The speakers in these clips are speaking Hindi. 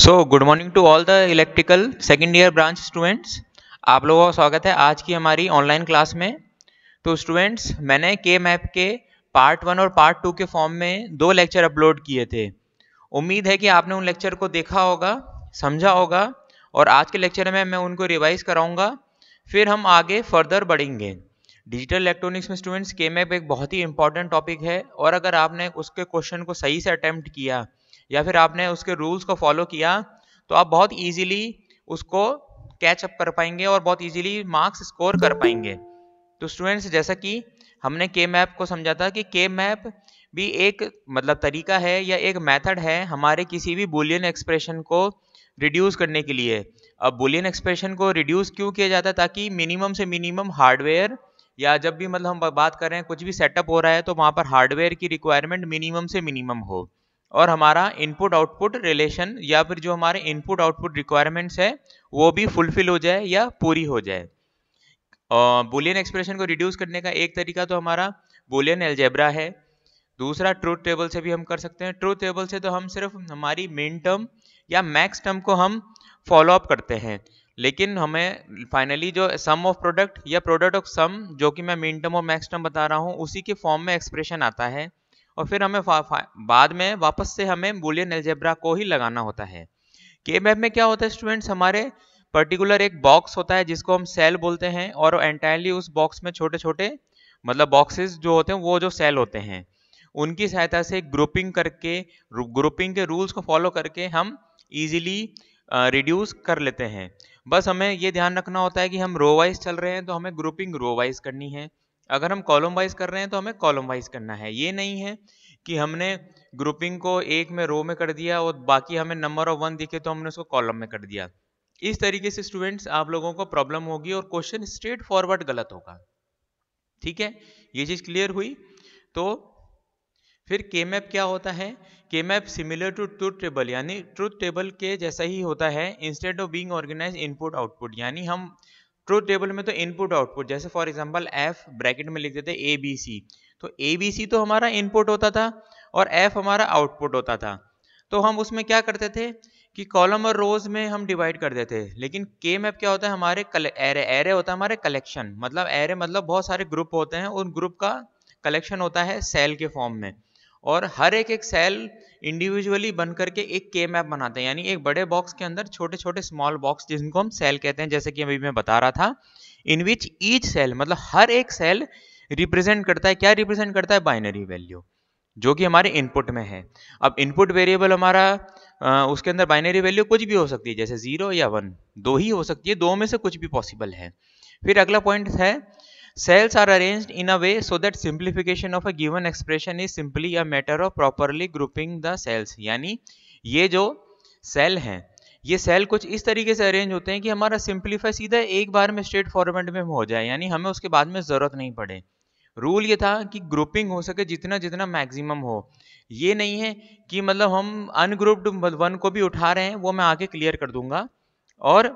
so good morning to all the electrical second year branch students आप लोगों का स्वागत है आज की हमारी ऑनलाइन क्लास में तो स्टूडेंट्स मैंने के मैप के पार्ट वन और पार्ट टू के फॉर्म में दो लेक्चर अपलोड किए थे उम्मीद है कि आपने उन लेक्चर को देखा होगा समझा होगा और आज के लेक्चर में मैं उनको रिवाइज कराऊंगा फिर हम आगे फर्दर बढ़ेंगे डिजिटल इलेक्ट्रॉनिक्स में स्टूडेंट्स के मैप एक बहुत ही इंपॉर्टेंट टॉपिक है और अगर आपने उसके क्वेश्चन को सही से अटैम्प्ट किया या फिर आपने उसके रूल्स को फॉलो किया तो आप बहुत ईजिली उसको कैच अप कर पाएंगे और बहुत ईजिली मार्क्स स्कोर कर पाएंगे तो स्टूडेंट्स जैसा कि हमने के मैप को समझा था कि के मैप भी एक मतलब तरीका है या एक मेथड है हमारे किसी भी बुलियन एक्सप्रेशन को रिड्यूस करने के लिए अब बुलियन एक्सप्रेशन को रिड्यूस क्यों किया जाता है ताकि मिनिमम से मिनिमम हार्डवेयर या जब भी मतलब हम बात कर रहे हैं कुछ भी सेटअप हो रहा है तो वहाँ पर हार्डवेयर की रिक्वायरमेंट मिनिमम से मिनिमम हो और हमारा इनपुट आउटपुट रिलेशन या फिर जो हमारे इनपुट आउटपुट रिक्वायरमेंट्स है वो भी फुलफिल हो जाए या पूरी हो जाए बुलियन एक्सप्रेशन को रिड्यूस करने का एक तरीका तो हमारा बुलियन एल्जेब्रा है दूसरा ट्रूथ टेबल से भी हम कर सकते हैं ट्रूथ टेबल से तो हम सिर्फ हमारी मेन टर्म या मैक्स टर्म को हम फॉलो अप करते हैं लेकिन हमें फाइनली जो सम ऑफ प्रोडक्ट या प्रोडक्ट ऑफ सम जो कि मैं मेन टर्म और मैक्स टर्म बता रहा हूँ उसी के फॉर्म में एक्सप्रेशन आता है और फिर हमें बाद में वापस से हमें बुलियन एल्जेब्रा को ही लगाना होता है के मैप में क्या होता है स्टूडेंट्स हमारे पर्टिकुलर एक बॉक्स होता है जिसको हम सेल बोलते हैं और एंटायरली उस बॉक्स में छोटे छोटे मतलब बॉक्सेस जो होते हैं वो जो सेल होते हैं उनकी सहायता से ग्रुपिंग करके ग्रुपिंग के रूल्स को फॉलो करके हम इजीली रिड्यूस कर लेते हैं बस हमें ये ध्यान रखना होता है कि हम रो वाइज चल रहे हैं तो हमें ग्रुपिंग रो वाइज करनी है अगर हम कॉलम वाइज कर रहे हैं तो हमें कॉलम वाइज करना है ये नहीं है कि हमने ग्रुपिंग को एक में रो में कर दिया और बाकी हमें नंबर ऑफ वन दिखे तो हमने उसको कॉलम में कर दिया इस तरीके से स्टूडेंट्स आप लोगों को प्रॉब्लम होगी और क्वेश्चन स्ट्रेट फॉरवर्ड गलत होगा ठीक है ये चीज़ क्लियर हुई तो फिर के मैप क्या होता है K map similar to truth table यानी ट्रूथ टेबल के जैसा ही होता है instead of being organize input output यानी हम ट्रूथ टेबल में तो इनपुट आउटपुट जैसे फॉर एग्जांपल एफ ब्रैकेट में लिख देते ए बी सी तो ए बी सी तो हमारा इनपुट होता था और एफ हमारा आउटपुट होता था तो हम उसमें क्या करते थे कि कॉलम और रोज में हम डिवाइड कर देते लेकिन के मैप क्या होता है हमारे एरे एरे होता है हमारे कलेक्शन मतलब एरे मतलब बहुत सारे ग्रुप होते हैं उन ग्रुप का कलेक्शन होता है सेल के फॉर्म में और हर एक एक सेल इंडिविजुअली बन करके एक के मैप बनाते हैं यानी एक बड़े बॉक्स के अंदर छोटे छोटे स्मॉल बॉक्स जिनको हम सेल कहते हैं जैसे कि अभी मैं बता रहा था इन विच ईच सेल मतलब हर एक सेल रिप्रेजेंट करता है क्या रिप्रेजेंट करता है बाइनरी वैल्यू जो कि हमारे इनपुट में है अब इनपुट वेरिएबल हमारा आ, उसके अंदर बाइनरी वैल्यू कुछ भी हो सकती है जैसे जीरो या वन दो ही हो सकती है दो में से कुछ भी पॉसिबल है फिर अगला पॉइंट है cells are arrange in a way so that simplification of a given expression is simply a matter of properly grouping the cells यानी ये जो सेल हैं ये सेल कुछ इस तरीके से अरेंज होते हैं कि हमारा सिंप्लीफाई सीधा एक बार में स्ट्रेट फॉर्मेट में हो जाए यानी हमें उसके बाद में ज़रूरत नहीं पड़े रूल ये था कि ग्रुपिंग हो सके जितना जितना मैक्सिमम हो ये नहीं है कि मतलब हम अनग्रुप्ड वन को भी उठा रहे हैं वो मैं आके क्लियर कर दूंगा और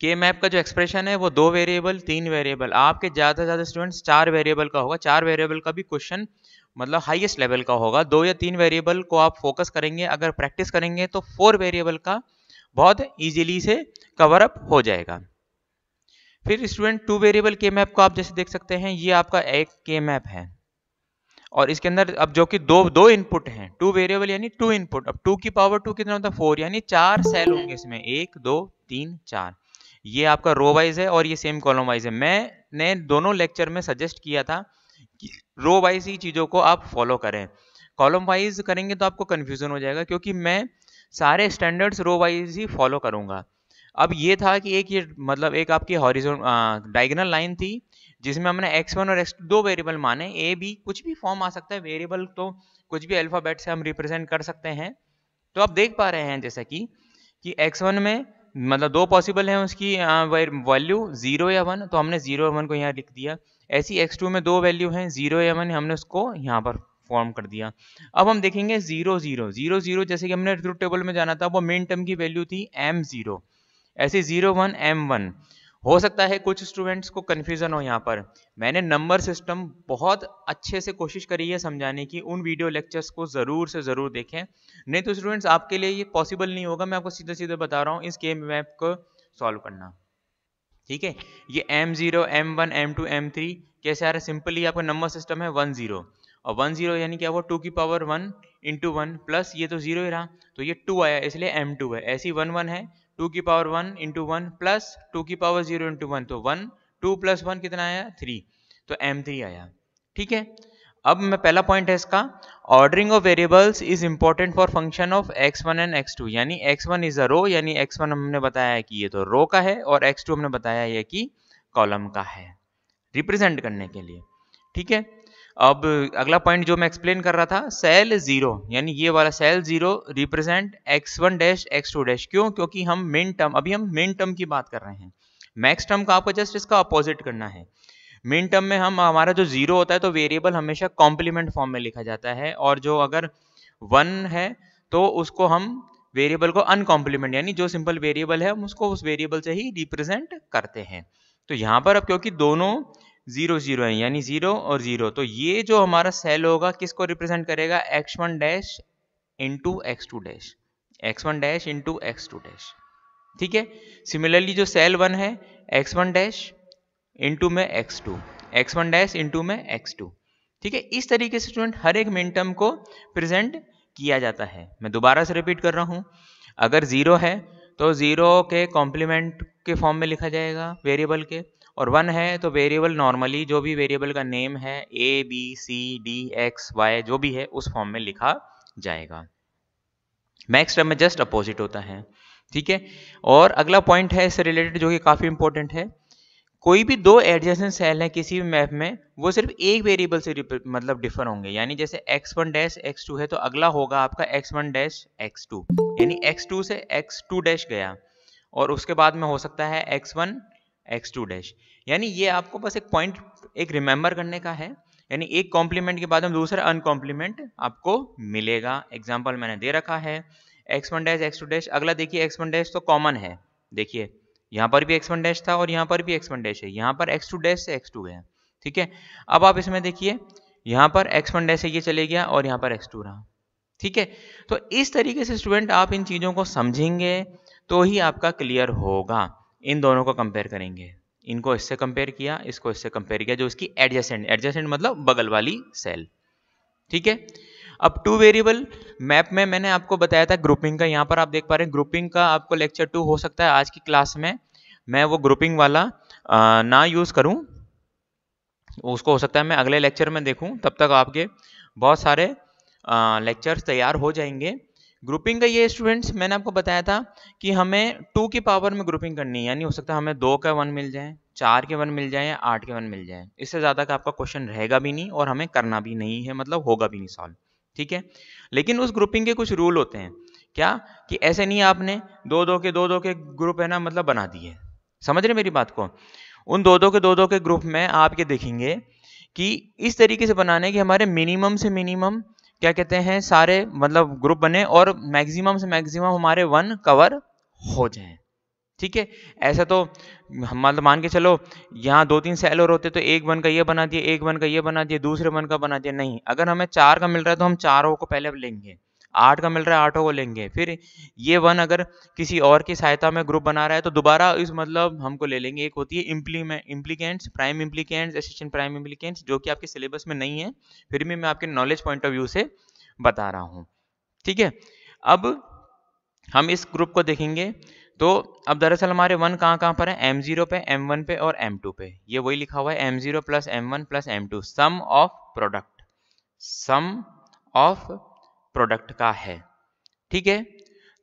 के मैप का जो एक्सप्रेशन है वो दो वेरिएबल तीन वेरिएबल आपके ज़्यादा से ज़्यादा स्टूडेंट्स चार वेरिएबल का होगा चार वेरिएबल का भी क्वेश्चन मतलब हाईएस्ट लेवल का होगा दो या तीन वेरिएबल को आप फोकस करेंगे अगर प्रैक्टिस करेंगे तो फोर वेरिएबल का बहुत ईजिली से कवर अप हो जाएगा फिर स्टूडेंट टू वेरिएबल के मैप को आप जैसे देख सकते हैं ये आपका एक के मैप है और इसके अंदर अब जो कि दो दो इनपुट हैं टू वेरिएबल यानी टू इनपुट अब टू की पावर टू कितना होता है फोर यानी चार सेल होंगे इसमें एक दो तीन चार ये आपका रो वाइज है और ये सेम कॉलम वाइज है मैंने दोनों लेक्चर में सजेस्ट किया था कि रो वाइज ही चीज़ों को आप फॉलो करें कॉलम वाइज करेंगे तो आपको कन्फ्यूज़न हो जाएगा क्योंकि मैं सारे स्टैंडर्ड्स रो वाइज ही फॉलो करूँगा अब ये था कि एक ये मतलब एक आपकी हॉरिजोन डायगनल लाइन थी जिसमें हमने एक्स वन और एक्स दो वेरिएबल माने ए बी कुछ भी फॉर्म आ सकता है वेरिएबल तो कुछ भी अल्फ़ाबेट से हम रिप्रेजेंट कर सकते हैं तो आप देख पा रहे हैं जैसे कि कि एक्स वन में मतलब दो पॉसिबल हैं उसकी वैल्यू ज़ीरो या वन तो हमने ज़ीरो या वन को यहाँ लिख दिया ऐसी एक्स टू में दो वैल्यू हैं ज़ीरो या वन हमने उसको यहाँ पर फॉर्म कर दिया अब हम देखेंगे ज़ीरो ज़ीरो ज़ीरो ज़ीरो जैसे कि हमने ट्रूथ टेबल में जाना था वो मेन टर्म की वैल्यू थी एम ज़ीरो ऐसे ज़ीरो वन एम वन हो सकता है कुछ स्टूडेंट्स को कन्फ्यूज़न हो यहाँ पर मैंने नंबर सिस्टम बहुत अच्छे से कोशिश करी है समझाने की उन वीडियो लेक्चर्स को ज़रूर से ज़रूर देखें नहीं तो स्टूडेंट्स आपके लिए ये पॉसिबल नहीं होगा मैं आपको सीधे सीधे बता रहा हूँ इस गेम मैप को सॉल्व करना ठीक है ये M zero M one M two M three कैसे आ रहा है सिंपली आपका नंबर सिस्टम है वन ज़ीरो और वन ज़ीरो यानी क्या वो टू की power one into one plus ये तो ज़ीरो ही रहा तो ये टू आया इसलिए एम टू है ऐसी वन वन है टू की power one into one plus two की पावर जीरो इंटू वन तो वन टू प्लस वन कितना आया थ्री तो एम थ्री आया ठीक है अब मैं पहला पॉइंट है इसका ordering of variables is important for function of X one and X two यानी X one is a row यानी एक्स वन हमने बताया है कि ये तो रो का है और एक्स टू हमने बताया है कि कॉलम का है रिप्रेजेंट करने के लिए ठीक है अब अगला पॉइंट जो मैं एक्सप्लेन कर रहा था सेल जीरो यानी ये वाला cell zero represent X one dash X two dash क्यों क्योंकि हम मेन टर्म अभी हम मेन टर्म की बात कर रहे हैं मैक्स टर्म का आपको जस्ट इसका अपोजिट करना है मेन टर्म में हम हमारा जो जीरो होता है तो वेरिएबल हमेशा कॉम्प्लीमेंट फॉर्म में लिखा जाता है और जो अगर वन है तो उसको हम वेरिएबल को अनकॉम्प्लीमेंट यानी जो सिंपल वेरिएबल है हम उसको उस वेरिएबल से ही रिप्रेजेंट करते हैं तो यहाँ पर अब क्योंकि दोनों जीरो जीरो है यानी जीरो और जीरो तो ये जो हमारा सेल होगा किसको रिप्रेजेंट करेगा X one dash into X two dash X one dash into X two dash ठीक है सिमिलरली जो सेल वन है एक्स वन डैश इंटू में X two X one dash into में एक्स टू ठीक है इस तरीके से स्टूडेंट हर एक मिनटम को प्रेजेंट किया जाता है मैं दोबारा से रिपीट कर रहा हूँ अगर ज़ीरो है तो ज़ीरो के कॉम्प्लीमेंट के फॉर्म में लिखा जाएगा वेरिएबल के और वन है तो वेरिएबल नॉर्मली जो भी वेरिएबल का नेम है A B C D X Y जो भी है उस फॉर्म में लिखा जाएगा मैक्स टर्म में जस्ट अपोजिट होता है ठीक है और अगला पॉइंट है इससे रिलेटेड जो कि काफ़ी इंपॉर्टेंट है कोई भी दो एडजेसेंट सेल हैं किसी भी मैप में वो सिर्फ एक वेरिएबल से मतलब डिफर होंगे यानी जैसे X one dash X two है तो अगला होगा आपका X one dash X two यानी एक्स टू से एक्स टू डैश गया और उसके बाद में हो सकता है X one X two dash यानी ये आपको बस एक पॉइंट एक रिमेंबर करने का है यानी एक कॉम्प्लीमेंट के बाद हम दूसरा अनकॉम्प्लीमेंट आपको मिलेगा एग्जाम्पल मैंने दे रखा है X one dash X two dash अगला देखिए एक्स वन डैश तो कॉमन है देखिए यहाँ पर भी एक्स वन डैश था और यहाँ पर भी एक्स वन डैश है यहाँ पर एक्स टू डैश से एक्स टू गया ठीक है अब आप इसमें देखिए यहाँ पर एक्स वन डैश है ये चले गया और यहाँ पर एक्स टू रहा ठीक है तो इस तरीके से स्टूडेंट आप इन चीज़ों को समझेंगे तो ही आपका क्लियर होगा इन दोनों को कंपेयर करेंगे इनको इससे कंपेयर किया इसको इससे कंपेयर किया जो इसकी एडजेसेंट एडजेसेंट मतलब बगल वाली सेल ठीक है अब टू वेरिएबल मैप में मैंने आपको बताया था ग्रुपिंग का यहाँ पर आप देख पा रहे हैं ग्रुपिंग का आपको लेक्चर टू हो सकता है आज की क्लास में मैं वो ग्रुपिंग वाला आ, ना यूज़ करूँ उसको हो सकता है मैं अगले लेक्चर में देखूँ तब तक आपके बहुत सारे लेक्चर्स तैयार हो जाएंगे ग्रुपिंग का ये स्टूडेंट्स मैंने आपको बताया था कि हमें टू की पावर में ग्रुपिंग करनी है यानी हो सकता है हमें दो का वन मिल जाए चार के वन मिल जाए या आठ के वन मिल जाए इससे ज़्यादा का आपका क्वेश्चन रहेगा भी नहीं और हमें करना भी नहीं है मतलब होगा भी नहीं सॉल्व ठीक है लेकिन उस ग्रुपिंग के कुछ रूल होते हैं क्या कि ऐसे नहीं आपने दो दो के दो दो के ग्रुप है ना मतलब बना दिए समझ रहे मेरी बात को उन दो दो के दो दो के ग्रुप में आप ये देखेंगे कि इस तरीके से बनाने कि हमारे मिनिमम से मिनिमम क्या कहते हैं सारे मतलब ग्रुप बने और मैक्सिमम से मैक्सिमम हमारे वन कवर हो जाएं ठीक है ऐसा तो हम मतलब मान के चलो यहाँ दो तीन सेल और होते तो एक वन का ये बना दिए एक वन का ये बना दिए दूसरे वन का बना दिए नहीं अगर हमें चार का मिल रहा है तो हम चारों को पहले लेंगे आठ का मिल रहा है आठों को लेंगे फिर ये वन अगर किसी और की सहायता में ग्रुप बना रहा है तो दोबारा इस मतलब हमको ले लेंगे एक होती है implement implicants prime implicants assistant prime implicants जो कि आपके सिलेबस में नहीं है फिर भी मैं आपके नॉलेज पॉइंट ऑफ व्यू से बता रहा हूँ ठीक है अब हम इस ग्रुप को देखेंगे तो अब दरअसल हमारे वन कहाँ कहाँ पर है एम जीरो पे एम वन पे और एम टू पे ये वही लिखा हुआ है M zero plus M one plus M two sum of product sum of product का है ठीक है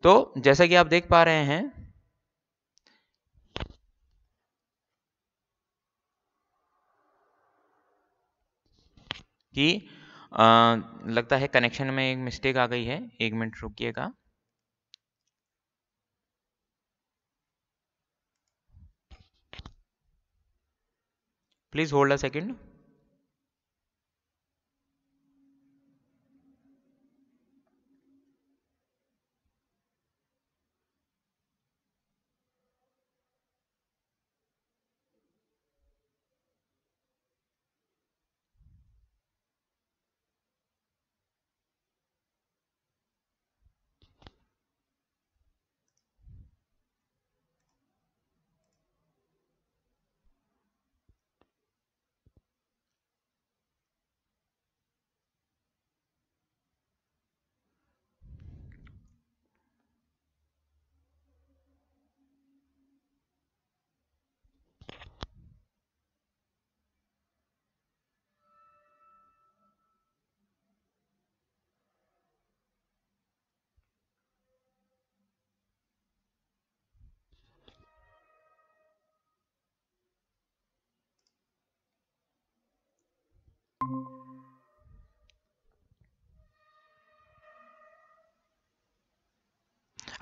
तो जैसा कि आप देख पा रहे हैं कि आ, लगता है कनेक्शन में एक मिस्टेक आ गई है एक मिनट रुकिएगा please hold a second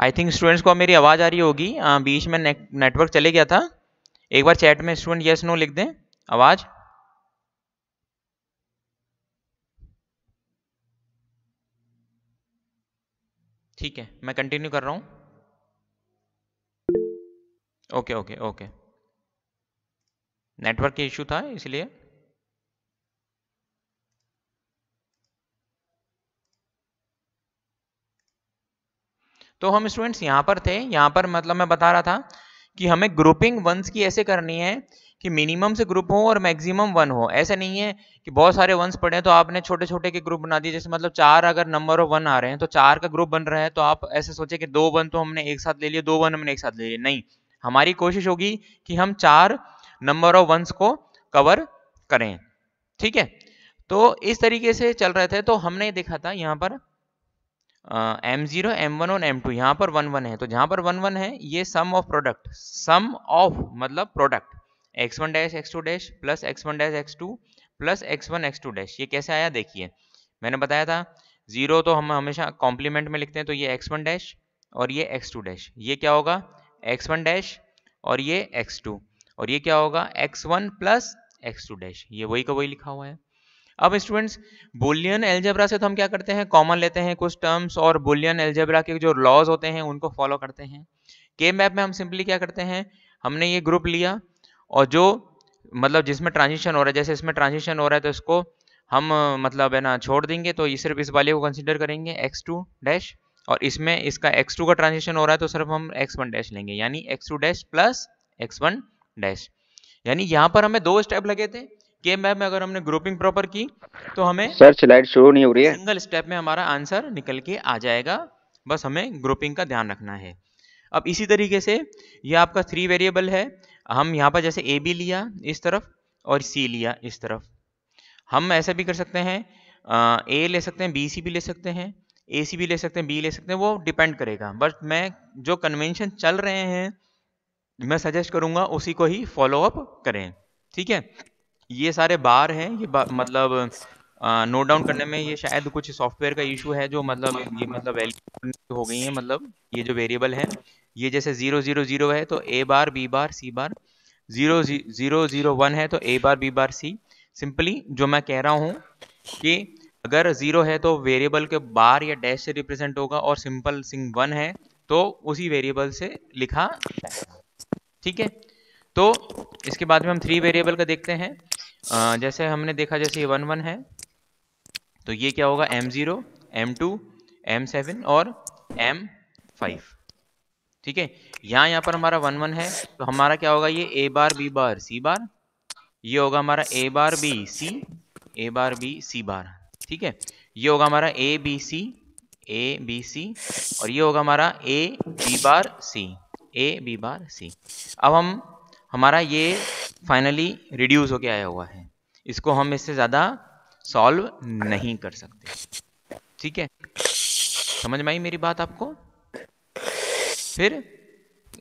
I think students को मेरी आवाज़ आ रही होगी आ, बीच में नेटवर्क चले गया था एक बार चैट में स्टूडेंट यस नो लिख दें आवाज़ ठीक है मैं कंटिन्यू कर रहा हूँ ओके ओके ओके नेटवर्क के इशू था इसलिए तो हम स्टूडेंट्स यहाँ पर थे यहाँ पर मतलब मैं बता रहा था कि हमें ग्रुपिंग वंस की ऐसे करनी है कि मिनिमम से ग्रुप हो और मैक्सिमम वन हो ऐसा नहीं है कि बहुत सारे वंस पड़े हैं तो आपने छोटे छोटे के ग्रुप बना दिए जैसे मतलब चार अगर नंबर ऑफ वन आ रहे हैं तो चार का ग्रुप बन रहा है तो आप ऐसे सोचे कि दो वन तो हमने एक साथ ले लिए दो वन हमने एक साथ ले लिए नहीं हमारी कोशिश होगी कि हम चार नंबर ऑफ वंस को कवर करें ठीक है तो इस तरीके से चल रहे थे तो हमने देखा था यहाँ पर एम जीरो एम वन और एम टू यहाँ पर वन वन है तो जहाँ पर वन वन है ये sum of product sum of मतलब product X one dash X two dash plus X one dash X two plus X one X two dash ये कैसे आया देखिए मैंने बताया था जीरो तो हम हमेशा कॉम्प्लीमेंट में लिखते हैं तो ये एक्स वन डैश और ये एक्स टू डैश ये क्या होगा एक्स वन डैश और ये एक्स टू और ये क्या होगा X one plus X two dash ये वही का वही लिखा हुआ है अब स्टूडेंट्स बुलियन एल्जेब्रा से तो हम क्या करते हैं कॉमन लेते हैं कुछ टर्म्स और बुलियन एल्जेब्रा के जो लॉज होते हैं उनको फॉलो करते हैं के मैप में हम सिंपली क्या करते हैं हमने ये ग्रुप लिया और जो मतलब जिसमें ट्रांजिशन हो रहा है जैसे इसमें ट्रांजिशन हो रहा है तो इसको हम मतलब है ना छोड़ देंगे तो ये सिर्फ इस वाले को कंसिडर करेंगे एक्स टू डैश और इसमें इसका एक्स टू का ट्रांजेक्शन हो रहा है तो सिर्फ हम एक्स वन डैश लेंगे यानी X two dash plus X one dash यानी यहाँ पर हमें दो स्टेप लगे थे गेम मैप में अगर हमने ग्रुपिंग प्रॉपर की तो हमें सर्च लाइट शुरू नहीं हो रही है सिंगल स्टेप में हमारा आंसर निकल के आ जाएगा बस हमें ग्रुपिंग का ध्यान रखना है अब इसी तरीके से यह आपका थ्री वेरिएबल है हम यहाँ पर जैसे ए बी लिया इस तरफ और सी लिया इस तरफ हम ऐसा भी कर सकते हैं ए ले सकते हैं बी सी भी ले सकते हैं ए सी भी ले सकते हैं बी ले सकते हैं वो डिपेंड करेगा बट मैं जो कन्वेंशन चल रहे हैं मैं सजेस्ट करूँगा उसी को ही फॉलो अप करें ठीक है ये सारे बार हैं ये बा, मतलब नोट डाउन करने में ये शायद कुछ सॉफ्टवेयर का इशू है जो मतलब ये मतलब वैल्यू हो गई है मतलब ये जो वेरिएबल है ये जैसे जीरो जीरो जीरो है तो A bar B bar C bar zero zero zero one है तो A bar B bar C simply जो मैं कह रहा हूँ कि अगर जीरो है तो वेरिएबल के बार या डैश से रिप्रेजेंट होगा और सिंपल सिंग वन है तो उसी वेरिएबल से लिखा ठीक है तो इसके बाद में हम थ्री वेरिएबल का देखते हैं आ, जैसे हमने देखा जैसे ये वन वन है तो ये क्या होगा M zero M two M seven और एम फाइव ठीक है यहाँ यहाँ पर हमारा वन वन है तो हमारा क्या होगा ये ए बार बी बार सी बार ये होगा हमारा ए बार बी सी ए बार बी सी बार ठीक है ये होगा हमारा ए बी सी ए बी सी और ये होगा हमारा A B bar C A B bar सी अब हम हमारा ये फाइनली रिड्यूस होके आया हुआ है इसको हम इससे ज़्यादा सॉल्व नहीं कर सकते ठीक है समझ में आई मेरी बात आपको फिर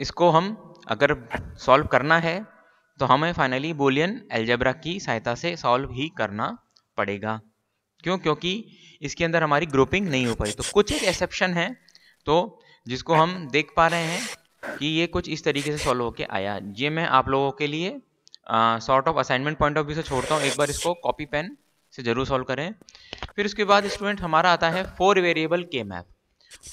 इसको हम अगर सॉल्व करना है तो हमें फाइनली बोलियन एल्जेब्रा की सहायता से सॉल्व ही करना पड़ेगा क्यों क्योंकि इसके अंदर हमारी ग्रुपिंग नहीं हो पाई तो कुछ एक एक्सेप्शन है तो जिसको हम देख पा रहे हैं कि ये कुछ इस तरीके से सॉल्व होके आया ये मैं आप लोगों के लिए sort of assignment point of view से छोड़ता हूँ एक बार इसको कॉपी पेन से ज़रूर सॉल्व करें फिर उसके बाद स्टूडेंट हमारा आता है फोर वेरिएबल के मैप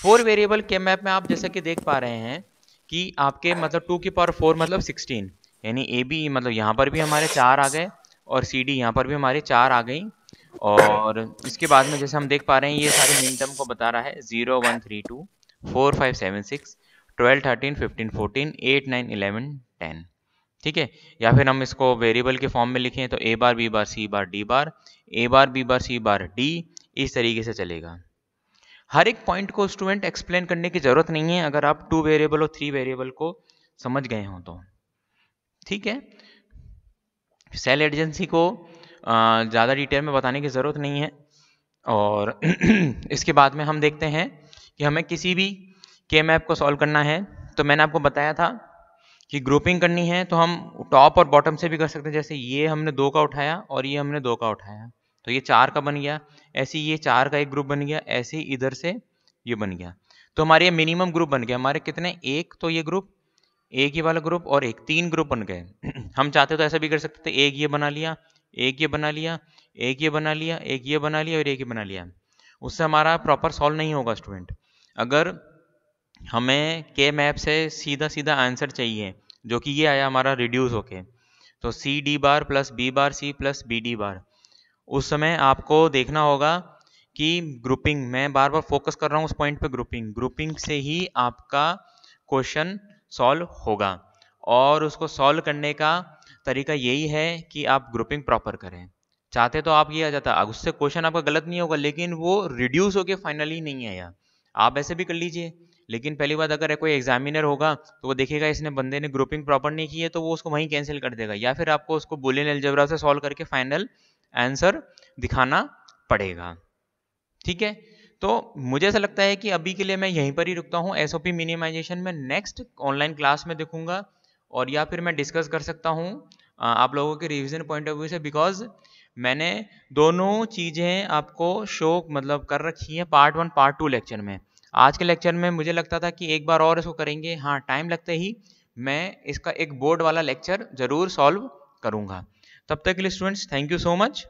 फोर वेरिएबल के मैप में आप जैसा कि देख पा रहे हैं कि आपके मतलब टू की पावर फोर मतलब सिक्सटीन यानी ए बी e मतलब यहाँ पर भी हमारे चार आ गए और सी डी यहाँ पर भी हमारे चार आ गई और इसके बाद में जैसे हम देख पा रहे हैं ये सारे मिनटम को बता रहा है zero one three two four five seven six twelve thirteen fifteen fourteen eight nine eleven ten ठीक है या फिर हम इसको वेरिएबल के फॉर्म में लिखें तो A bar B bar C bar D bar A bar B bar C bar D इस तरीके से चलेगा हर एक पॉइंट को स्टूडेंट एक्सप्लेन करने की ज़रूरत नहीं है अगर आप टू वेरिएबल और थ्री वेरिएबल को समझ गए हों तो ठीक है सेल एजेंसी को ज़्यादा डिटेल में बताने की ज़रूरत नहीं है और इसके बाद में हम देखते हैं कि हमें किसी भी के मैप को सॉल्व करना है तो मैंने आपको बताया था कि ग्रुपिंग करनी है तो हम टॉप और बॉटम से भी कर सकते हैं जैसे ये हमने दो का उठाया और ये हमने दो का उठाया तो ये चार का बन गया ऐसे ये चार का एक ग्रुप बन गया ऐसे ही इधर से ये बन गया तो हमारे ये मिनिमम ग्रुप बन गया हमारे कितने एक तो ये ग्रुप एक ये वाला ग्रुप और एक तीन ग्रुप बन गए हम चाहते तो ऐसा भी कर सकते थे एक ये बना लिया एक ये बना लिया एक ये बना लिया एक ये बना लिया और एक ये बना लिया उससे हमारा प्रॉपर सॉल्व नहीं होगा स्टूडेंट अगर हमें के मैप से सीधा सीधा आंसर चाहिए जो कि ये आया हमारा रिड्यूस होके तो C D bar plus B bar C plus B D bar उस समय आपको देखना होगा कि ग्रुपिंग मैं बार बार फोकस कर रहा हूँ उस पॉइंट पे ग्रुपिंग ग्रुपिंग से ही आपका क्वेश्चन सॉल्व होगा और उसको सॉल्व करने का तरीका यही है कि आप ग्रुपिंग प्रॉपर करें चाहते तो आप ये आ जाता उससे क्वेश्चन आपका गलत नहीं होगा लेकिन वो रिड्यूस होके फाइनली नहीं आया आप ऐसे भी कर लीजिए लेकिन पहली बात अगर कोई एग्जामिनर होगा तो वो देखेगा इसने बंदे ने ग्रुपिंग प्रॉपर नहीं की है तो वो उसको वहीं कैंसिल कर देगा या फिर आपको उसको बुलियन नलजबरा से सॉल्व करके फाइनल आंसर दिखाना पड़ेगा ठीक है तो मुझे ऐसा लगता है कि अभी के लिए मैं यहीं पर ही रुकता हूँ एस ओ मिनिमाइजेशन में नेक्स्ट ऑनलाइन क्लास में देखूंगा और या फिर मैं डिस्कस कर सकता हूँ आप लोगों के रिविजन पॉइंट ऑफ व्यू से बिकॉज मैंने दोनों चीज़ें आपको शो मतलब कर रखी हैं part one part two lecture में आज के लेक्चर में मुझे लगता था कि एक बार और इसको करेंगे हाँ टाइम लगते ही मैं इसका एक बोर्ड वाला लेक्चर ज़रूर सॉल्व करूँगा तब तक के लिए students thank you so much